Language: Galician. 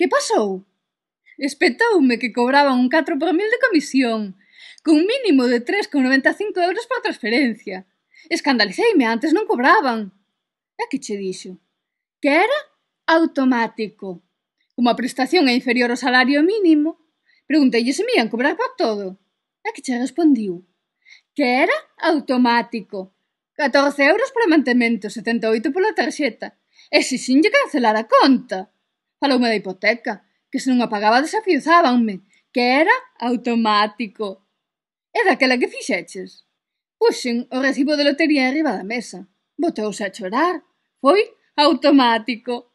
Que pasou? Espetoume que cobraban un 4 por mil de comisión, cun mínimo de 3,95 euros por transferencia. Escandaliceime, antes non cobraban. E que che dixo? Que era automático. Como a prestación é inferior ao salario mínimo, pregunteille se me ian cobrar por todo. E que che respondiu? Que era automático. 14 euros por mantemento, 78 pola tarxeta. E se xinlle cancelar a conta faloume da hipoteca, que se non a pagaba desafiuzábanme, que era automático. E daquela que fixeches? Puxen o recibo de lotería arriba da mesa. Botouse a chorar. Foi automático.